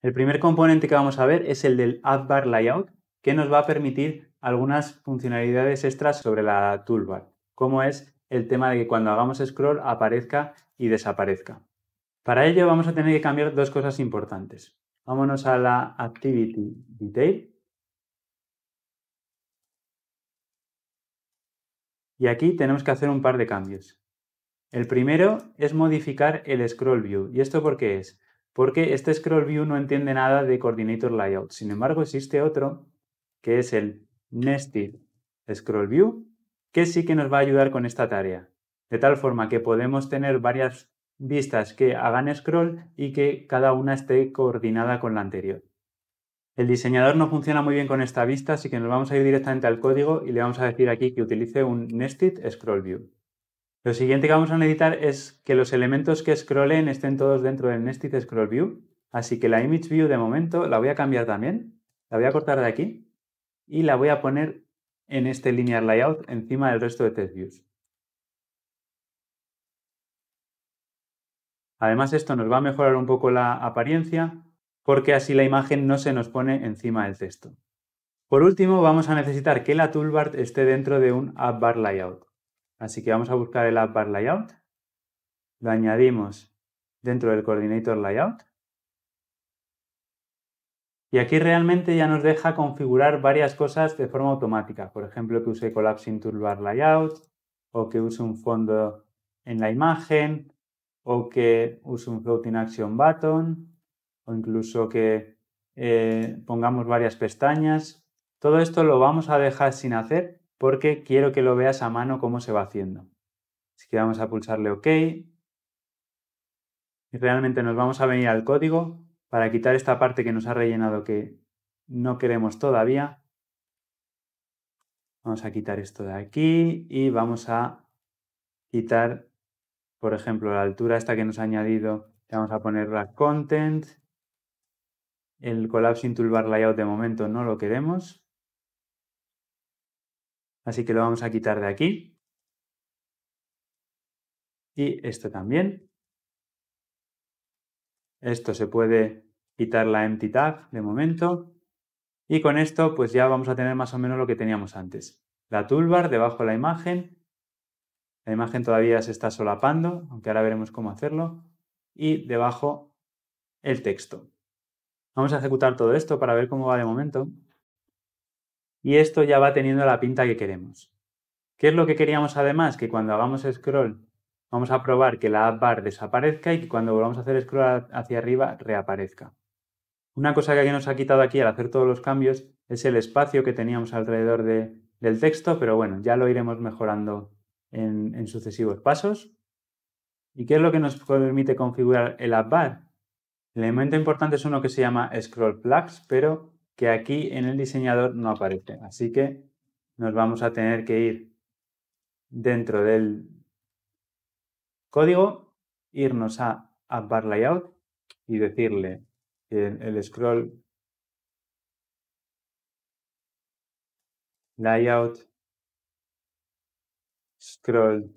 El primer componente que vamos a ver es el del Bar Layout, que nos va a permitir algunas funcionalidades extras sobre la toolbar, como es el tema de que cuando hagamos scroll aparezca y desaparezca. Para ello vamos a tener que cambiar dos cosas importantes. Vámonos a la Activity Detail. Y aquí tenemos que hacer un par de cambios. El primero es modificar el scroll view. ¿Y esto por qué es? porque este scroll view no entiende nada de coordinator layout. Sin embargo, existe otro que es el nested scroll view, que sí que nos va a ayudar con esta tarea. De tal forma que podemos tener varias vistas que hagan scroll y que cada una esté coordinada con la anterior. El diseñador no funciona muy bien con esta vista, así que nos vamos a ir directamente al código y le vamos a decir aquí que utilice un nested scroll view. Lo siguiente que vamos a necesitar es que los elementos que scrollen estén todos dentro del Nested Scroll View. Así que la Image View de momento la voy a cambiar también. La voy a cortar de aquí y la voy a poner en este Linear Layout encima del resto de Test Views. Además esto nos va a mejorar un poco la apariencia porque así la imagen no se nos pone encima del texto. Por último, vamos a necesitar que la toolbar esté dentro de un app bar layout. Así que vamos a buscar el app bar layout. Lo añadimos dentro del coordinator layout. Y aquí realmente ya nos deja configurar varias cosas de forma automática. Por ejemplo, que use collapsing toolbar layout o que use un fondo en la imagen o que use un floating action button o incluso que eh, pongamos varias pestañas. Todo esto lo vamos a dejar sin hacer porque quiero que lo veas a mano cómo se va haciendo. Así que vamos a pulsarle OK. Y realmente nos vamos a venir al código para quitar esta parte que nos ha rellenado que no queremos todavía. Vamos a quitar esto de aquí y vamos a quitar, por ejemplo, la altura esta que nos ha añadido. Le vamos a poner la content. El collapsing toolbar layout de momento no lo queremos. Así que lo vamos a quitar de aquí. Y esto también. Esto se puede quitar la empty tag de momento. Y con esto pues ya vamos a tener más o menos lo que teníamos antes. La toolbar debajo de la imagen. La imagen todavía se está solapando, aunque ahora veremos cómo hacerlo. Y debajo el texto. Vamos a ejecutar todo esto para ver cómo va de momento y esto ya va teniendo la pinta que queremos. ¿Qué es lo que queríamos además? Que cuando hagamos scroll vamos a probar que la app bar desaparezca y que cuando volvamos a hacer scroll hacia arriba reaparezca. Una cosa que nos ha quitado aquí al hacer todos los cambios es el espacio que teníamos alrededor del texto, pero bueno, ya lo iremos mejorando en, en, sucesivos pasos. ¿Y qué es lo que nos permite configurar el app bar? El elemento importante es uno que se llama scroll plugs, pero que aquí en el diseñador no aparece. Así que nos vamos a tener que ir dentro del código, irnos a App Bar Layout y decirle el scroll layout scroll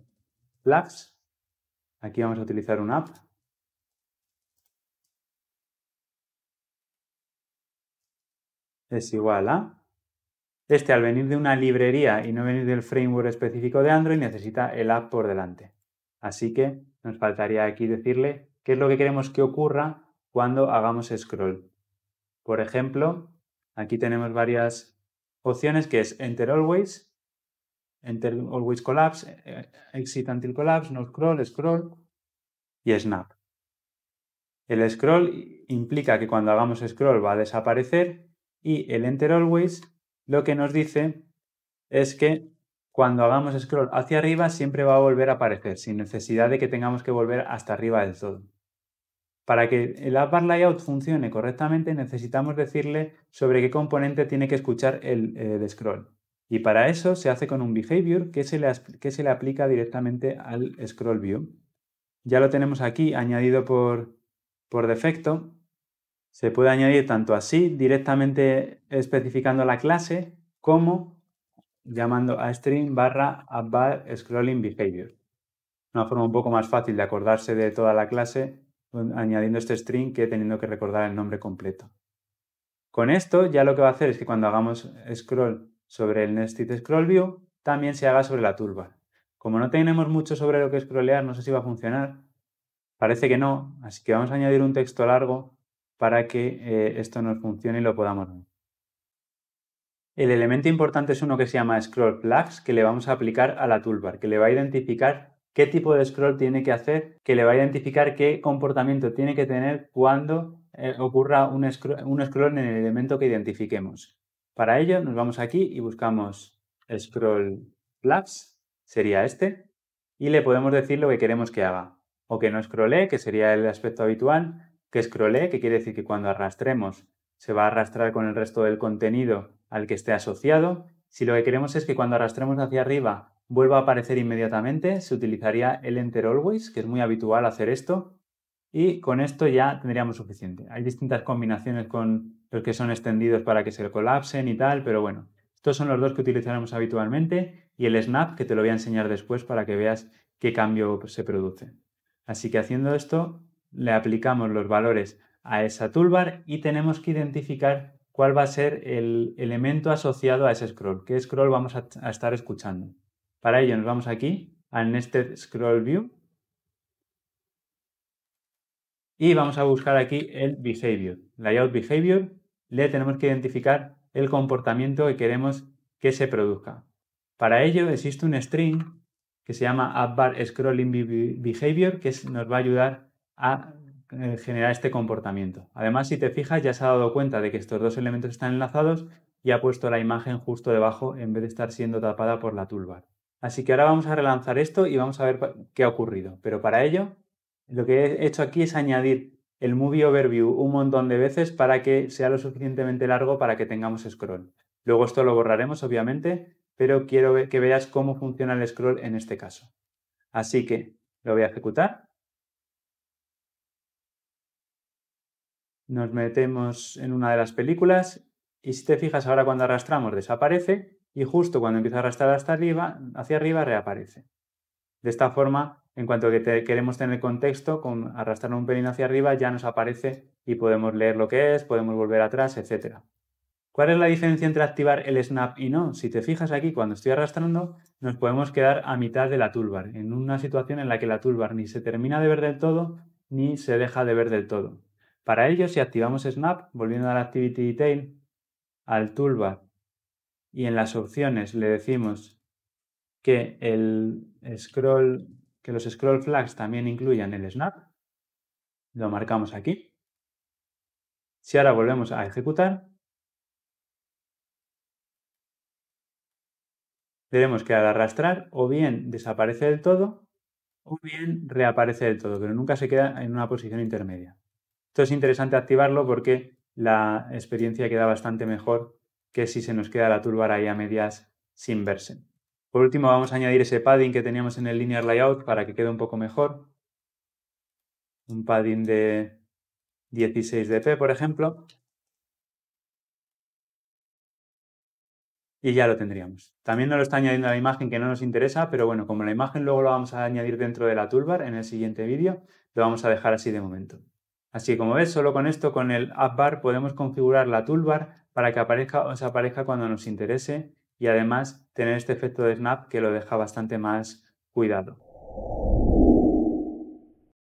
flags. Aquí vamos a utilizar un app es igual a... Este al venir de una librería y no venir del framework específico de Android necesita el app por delante. Así que nos faltaría aquí decirle qué es lo que queremos que ocurra cuando hagamos scroll. Por ejemplo, aquí tenemos varias opciones que es enter always, enter always collapse, eh, exit until collapse, no scroll, scroll y snap. El scroll implica que cuando hagamos scroll va a desaparecer y el enter always lo que nos dice es que cuando hagamos scroll hacia arriba siempre va a volver a aparecer, sin necesidad de que tengamos que volver hasta arriba del todo. Para que el app bar layout funcione correctamente necesitamos decirle sobre qué componente tiene que escuchar el, eh, scroll. Y para eso se hace con un behavior que se, le, que se le aplica directamente al scroll view. Ya lo tenemos aquí añadido por, por defecto se puede añadir tanto así, directamente especificando la clase, como llamando a string barra abbar scrolling behavior. Una forma un poco más fácil de acordarse de toda la clase pues, añadiendo este string que teniendo que recordar el nombre completo. Con esto ya lo que va a hacer es que cuando hagamos scroll sobre el nested scroll view, también se haga sobre la turba. Como no tenemos mucho sobre lo que scrollear, no sé si va a funcionar. Parece que no, así que vamos a añadir un texto largo para que eh, esto nos funcione y lo podamos ver. El elemento importante es uno que se llama scroll plugs que le vamos a aplicar a la toolbar, que le va a identificar qué tipo de scroll tiene que hacer, que le va a identificar qué comportamiento tiene que tener cuando eh, ocurra un scroll, en el elemento que identifiquemos. Para ello nos vamos aquí y buscamos scroll plugs, sería este, y le podemos decir lo que queremos que haga, o que no scrolle, que sería el aspecto habitual, que scrollé, que quiere decir que cuando arrastremos se va a arrastrar con el resto del contenido al que esté asociado. Si lo que queremos es que cuando arrastremos hacia arriba vuelva a aparecer inmediatamente, se utilizaría el enter always, que es muy habitual hacer esto, y con esto ya tendríamos suficiente. Hay distintas combinaciones con los que son extendidos para que se colapsen y tal, pero bueno, estos son los dos que utilizaremos habitualmente y el snap, que te lo voy a enseñar después para que veas qué cambio se produce. Así que haciendo esto, le aplicamos los valores a esa toolbar y tenemos que identificar cuál va a ser el elemento asociado a ese scroll, qué scroll vamos a, estar escuchando. Para ello nos vamos aquí al Nested Scroll View y vamos a buscar aquí el Behavior, Layout Behavior, le tenemos que identificar el comportamiento que queremos que se produzca. Para ello existe un string que se llama AppBar Scrolling Behavior que nos va a ayudar a eh, generar este comportamiento. Además, si te fijas, ya se ha dado cuenta de que estos dos elementos están enlazados y ha puesto la imagen justo debajo en vez de estar siendo tapada por la toolbar. Así que ahora vamos a relanzar esto y vamos a ver qué ha ocurrido. Pero para ello, lo que he hecho aquí es añadir el Movie Overview un montón de veces para que sea lo suficientemente largo para que tengamos scroll. Luego esto lo borraremos, obviamente, pero quiero que veas cómo funciona el scroll en este caso. Así que lo voy a ejecutar nos metemos en una de las películas y si te fijas ahora cuando arrastramos desaparece y justo cuando empieza a arrastrar hasta arriba, hacia arriba reaparece. De esta forma, en cuanto que queremos tener contexto, con arrastrar un pelín hacia arriba ya nos aparece y podemos leer lo que es, podemos volver atrás, etc. ¿Cuál es la diferencia entre activar el snap y no? Si te fijas aquí, cuando estoy arrastrando, nos podemos quedar a mitad de la toolbar, en una situación en la que la toolbar ni se termina de ver del todo, ni se deja de ver del todo. Para ello, si activamos Snap, volviendo al Activity Detail, al toolbar y en las opciones le decimos que que los scroll flags también incluyan el snap, lo marcamos aquí. Si ahora volvemos a ejecutar, veremos que al arrastrar o bien desaparece del todo o bien reaparece del todo, pero nunca se queda en una posición intermedia. Esto es interesante activarlo porque la experiencia queda bastante mejor que si se nos queda la toolbar ahí a medias sin verse. Por último, vamos a añadir ese padding que teníamos en el linear layout para que quede un poco mejor. Un padding de 16 dp, por ejemplo. Y ya lo tendríamos. También nos lo está añadiendo la imagen que no nos interesa, pero bueno, como la imagen luego la vamos a añadir dentro de la toolbar en el siguiente vídeo, lo vamos a dejar así de momento. Así como ves, solo con esto, con el app bar, podemos configurar la toolbar para que aparezca o desaparezca cuando nos interese y además tener este efecto de snap que lo deja bastante más cuidado.